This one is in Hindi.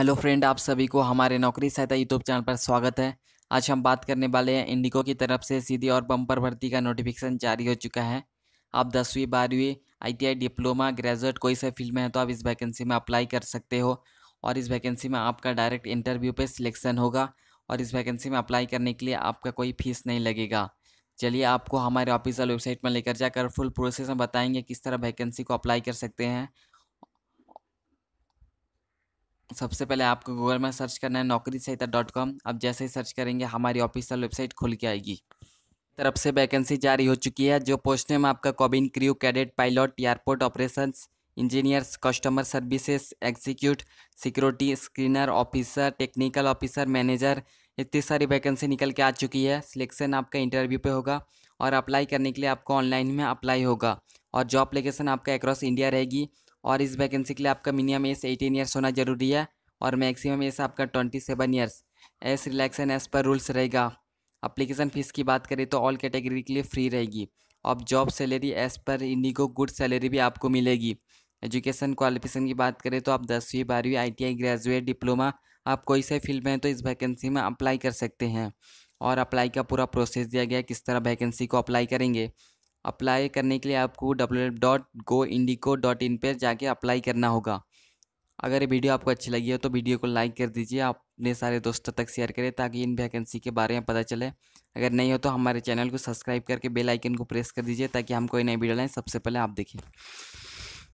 हेलो फ्रेंड आप सभी को हमारे नौकरी सहायता यूट्यूब चैनल पर स्वागत है आज हम बात करने वाले हैं इंडिको की तरफ से सीधी और बम्पर भर्ती का नोटिफिकेशन जारी हो चुका है आप दसवीं बारहवीं आईटीआई डिप्लोमा ग्रेजुएट कोई से फील्ड में है तो आप इस वैकेंसी में अप्लाई कर सकते हो और इस वैकेंसी में आपका डायरेक्ट इंटरव्यू पर सिलेक्शन होगा और इस वैकेंसी में अप्लाई करने के लिए आपका कोई फीस नहीं लगेगा चलिए आपको हमारे ऑफिसल वेबसाइट में लेकर जाकर फुल प्रोसेस में बताएंगे किस तरह वैकेंसी को अप्लाई कर सकते हैं सबसे पहले आपको गूगल में सर्च करना है नौकरी सहायता डॉट कॉम अब जैसे ही सर्च करेंगे हमारी ऑफिशियल वेबसाइट खुल के आएगी तरफ से वैकेंसी जारी हो चुकी है जो पोस्ट में आपका cabin crew cadet pilot airport operation engineers customer services executive security screener officer technical officer manager इतनी सारी वैकेंसी निकल के आ चुकी है सिलेक्शन आपका इंटरव्यू पे होगा और अप्लाई करने के लिए आपको ऑनलाइन में अप्लाई होगा और जॉब अप्लीकेशन आपका अक्रॉस इंडिया रहेगी और इस वैकेंसी के लिए आपका मिनिमम एज एटीन ईयर्स होना जरूरी है और मैक्सिमम एज आपका twenty seven years as relaxation as per rules रहेगा अप्लीकेशन फ़ीस की बात करें तो ऑल कैटेगरी के लिए फ्री रहेगी और job salary as per IndiGo good salary भी आपको मिलेगी एजुकेशन क्वालिफिकेशन की बात करें तो आप दसवीं बारहवीं आईटीआई ग्रेजुएट डिप्लोमा आप कोई से फील्ड में हैं तो इस वैकेंसी में अप्लाई कर सकते हैं और अप्लाई का पूरा प्रोसेस दिया गया किस तरह वैकेंसी को अप्लाई करेंगे अप्लाई करने के लिए आपको डब्ल्यू पर जाके अप्लाई करना होगा अगर ये वीडियो आपको अच्छी लगी हो तो वीडियो को लाइक कर दीजिए आप अपने सारे दोस्तों तक शेयर करें ताकि इन वैकेंसी के बारे में पता चले अगर नहीं हो तो हमारे चैनल को सब्सक्राइब करके बेल आइकन को प्रेस कर दीजिए ताकि हम कोई नई वीडियो लाएँ सबसे पहले आप देखें